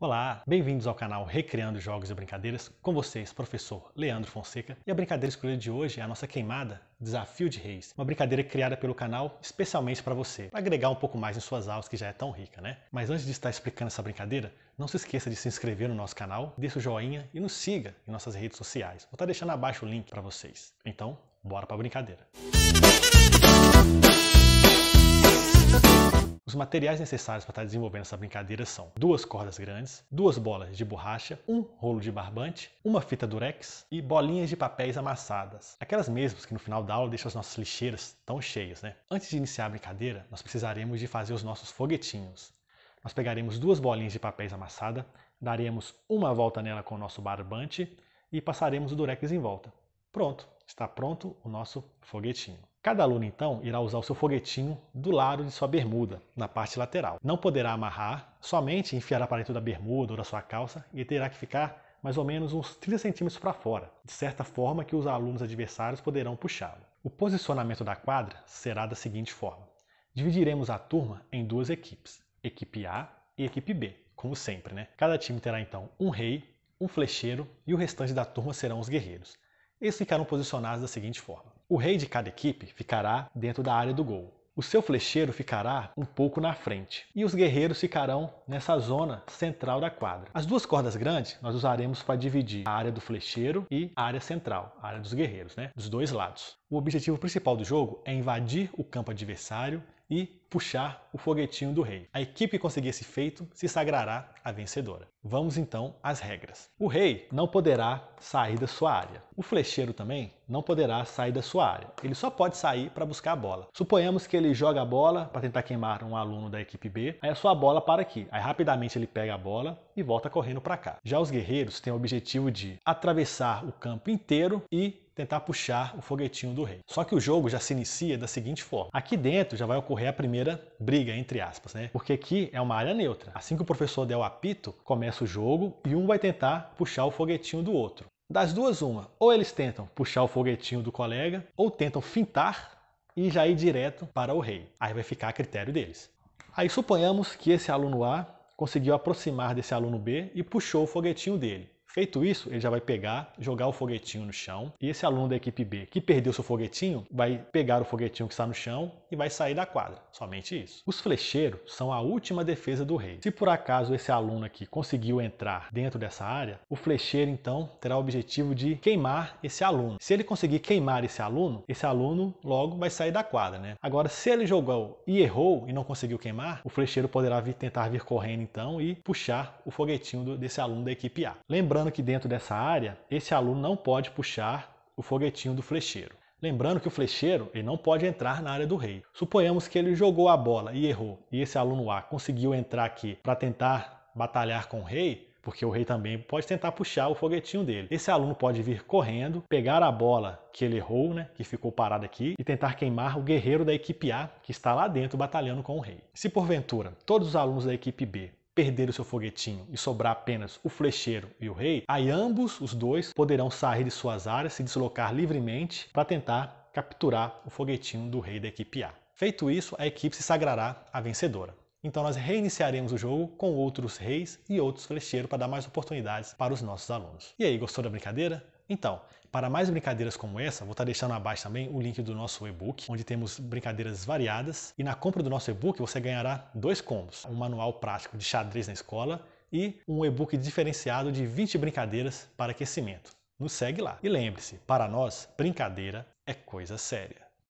Olá, bem-vindos ao canal Recriando Jogos e Brincadeiras, com vocês, professor Leandro Fonseca. E a brincadeira escolhida de hoje é a nossa queimada Desafio de Reis, uma brincadeira criada pelo canal especialmente para você, para agregar um pouco mais em suas aulas que já é tão rica, né? Mas antes de estar explicando essa brincadeira, não se esqueça de se inscrever no nosso canal, deixa o joinha e nos siga em nossas redes sociais. Vou estar tá deixando abaixo o link para vocês. Então, bora para a brincadeira. Música materiais necessários para estar tá desenvolvendo essa brincadeira são duas cordas grandes, duas bolas de borracha, um rolo de barbante, uma fita durex e bolinhas de papéis amassadas. Aquelas mesmas que no final da aula deixam as nossas lixeiras tão cheias, né? Antes de iniciar a brincadeira, nós precisaremos de fazer os nossos foguetinhos. Nós pegaremos duas bolinhas de papéis amassada, daremos uma volta nela com o nosso barbante e passaremos o durex em volta. Pronto, está pronto o nosso foguetinho. Cada aluno, então, irá usar o seu foguetinho do lado de sua bermuda, na parte lateral. Não poderá amarrar, somente enfiará para dentro da bermuda ou da sua calça e terá que ficar mais ou menos uns 30 centímetros para fora, de certa forma que os alunos adversários poderão puxá-lo. O posicionamento da quadra será da seguinte forma: dividiremos a turma em duas equipes, equipe A e equipe B, como sempre, né? Cada time terá então um rei, um flecheiro e o restante da turma serão os guerreiros. Eles ficaram posicionados da seguinte forma: o rei de cada equipe ficará dentro da área do gol. O seu flecheiro ficará um pouco na frente e os guerreiros ficarão nessa zona central da quadra. As duas cordas grandes nós usaremos para dividir a área do flecheiro e a área central, a área dos guerreiros, né? Dos dois lados. O objetivo principal do jogo é invadir o campo adversário e puxar o foguetinho do rei. A equipe que conseguir esse feito se sagrará a vencedora. Vamos então às regras. O rei não poderá sair da sua área. O flecheiro também não poderá sair da sua área. Ele só pode sair para buscar a bola. Suponhamos que ele joga a bola para tentar queimar um aluno da equipe B, aí a sua bola para aqui. Aí rapidamente ele pega a bola e volta correndo para cá. Já os guerreiros têm o objetivo de atravessar o campo inteiro e tentar puxar o foguetinho do rei. Só que o jogo já se inicia da seguinte forma. Aqui dentro já vai ocorrer a primeira primeira briga, entre aspas, né? Porque aqui é uma área neutra. Assim que o professor der o apito, começa o jogo e um vai tentar puxar o foguetinho do outro. Das duas, uma. Ou eles tentam puxar o foguetinho do colega, ou tentam fintar e já ir direto para o rei. Aí vai ficar a critério deles. Aí suponhamos que esse aluno A conseguiu aproximar desse aluno B e puxou o foguetinho dele. Feito isso, ele já vai pegar, jogar o foguetinho no chão e esse aluno da equipe B que perdeu seu foguetinho vai pegar o foguetinho que está no chão e vai sair da quadra. Somente isso. Os flecheiros são a última defesa do rei. Se por acaso esse aluno aqui conseguiu entrar dentro dessa área, o flecheiro então terá o objetivo de queimar esse aluno. Se ele conseguir queimar esse aluno, esse aluno logo vai sair da quadra, né? Agora, se ele jogou e errou e não conseguiu queimar, o flecheiro poderá vir, tentar vir correndo então e puxar o foguetinho do, desse aluno da equipe A. Lembrando Pensando que dentro dessa área, esse aluno não pode puxar o foguetinho do flecheiro. Lembrando que o flecheiro ele não pode entrar na área do rei. Suponhamos que ele jogou a bola e errou, e esse aluno A conseguiu entrar aqui para tentar batalhar com o rei, porque o rei também pode tentar puxar o foguetinho dele. Esse aluno pode vir correndo, pegar a bola que ele errou, né, que ficou parada aqui, e tentar queimar o guerreiro da equipe A, que está lá dentro batalhando com o rei. Se porventura todos os alunos da equipe B perder o seu foguetinho e sobrar apenas o flecheiro e o rei, aí ambos os dois poderão sair de suas áreas, se deslocar livremente para tentar capturar o foguetinho do rei da equipe A. Feito isso, a equipe se sagrará a vencedora. Então nós reiniciaremos o jogo com outros reis e outros flecheiros para dar mais oportunidades para os nossos alunos. E aí, gostou da brincadeira? Então, para mais brincadeiras como essa, vou estar tá deixando abaixo também o link do nosso e-book, onde temos brincadeiras variadas. E na compra do nosso e-book você ganhará dois combos: um manual prático de xadrez na escola e um e-book diferenciado de 20 brincadeiras para aquecimento. Nos segue lá. E lembre-se, para nós, brincadeira é coisa séria.